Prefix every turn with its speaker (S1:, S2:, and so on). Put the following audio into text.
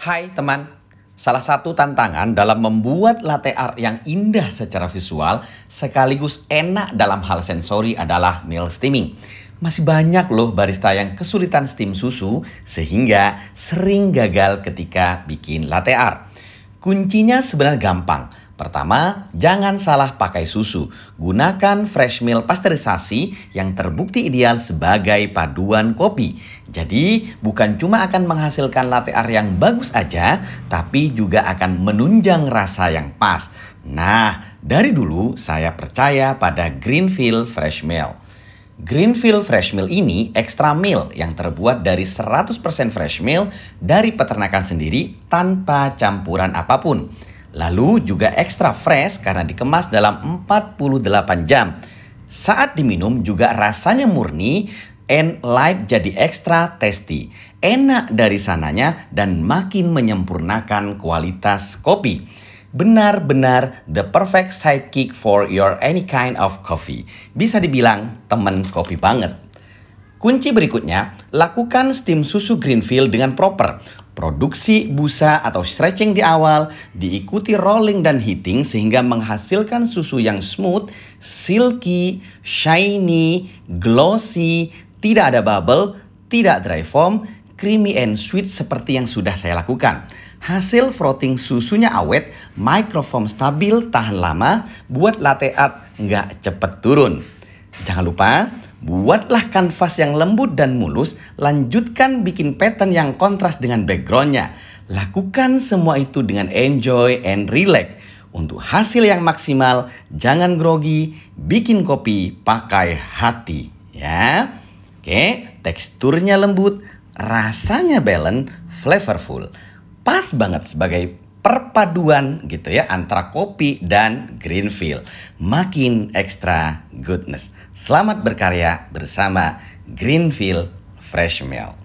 S1: Hai teman, salah satu tantangan dalam membuat latte art yang indah secara visual sekaligus enak dalam hal sensori adalah meal steaming. Masih banyak loh barista yang kesulitan steam susu sehingga sering gagal ketika bikin latte art. Kuncinya sebenarnya gampang, Pertama, jangan salah pakai susu. Gunakan fresh milk pasteurisasi yang terbukti ideal sebagai paduan kopi. Jadi, bukan cuma akan menghasilkan latte art yang bagus aja, tapi juga akan menunjang rasa yang pas. Nah, dari dulu saya percaya pada Greenfield Fresh Milk. Greenfield Fresh milk ini extra milk yang terbuat dari 100% fresh milk dari peternakan sendiri tanpa campuran apapun. Lalu juga ekstra fresh karena dikemas dalam 48 jam. Saat diminum juga rasanya murni and light jadi ekstra tasty. Enak dari sananya dan makin menyempurnakan kualitas kopi. Benar-benar the perfect sidekick for your any kind of coffee. Bisa dibilang temen kopi banget. Kunci berikutnya, lakukan steam susu Greenfield dengan proper Produksi busa atau stretching di awal diikuti rolling dan heating sehingga menghasilkan susu yang smooth, silky, shiny, glossy, tidak ada bubble, tidak dry foam, creamy and sweet seperti yang sudah saya lakukan. Hasil frothing susunya awet, microfoam stabil, tahan lama, buat latte art nggak cepet turun. Jangan lupa Buatlah kanvas yang lembut dan mulus, lanjutkan bikin pattern yang kontras dengan backgroundnya. Lakukan semua itu dengan enjoy and relax. Untuk hasil yang maksimal, jangan grogi, bikin kopi pakai hati ya. Oke, teksturnya lembut, rasanya balance, flavorful. Pas banget sebagai perpaduan gitu ya antara kopi dan Greenfield. Makin extra goodness. Selamat berkarya bersama Greenfield Fresh Milk.